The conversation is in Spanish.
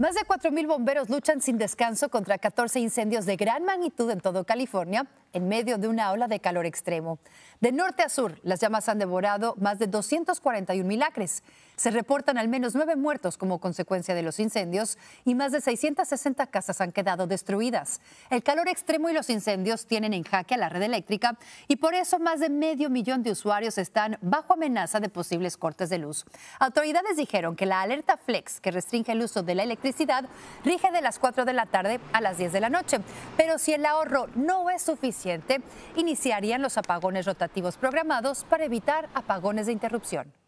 Más de 4.000 bomberos luchan sin descanso contra 14 incendios de gran magnitud en todo California en medio de una ola de calor extremo. De norte a sur, las llamas han devorado más de 241 mil acres. Se reportan al menos nueve muertos como consecuencia de los incendios y más de 660 casas han quedado destruidas. El calor extremo y los incendios tienen en jaque a la red eléctrica y por eso más de medio millón de usuarios están bajo amenaza de posibles cortes de luz. Autoridades dijeron que la alerta Flex, que restringe el uso de la electricidad, electricidad rige de las 4 de la tarde a las 10 de la noche. Pero si el ahorro no es suficiente, iniciarían los apagones rotativos programados para evitar apagones de interrupción.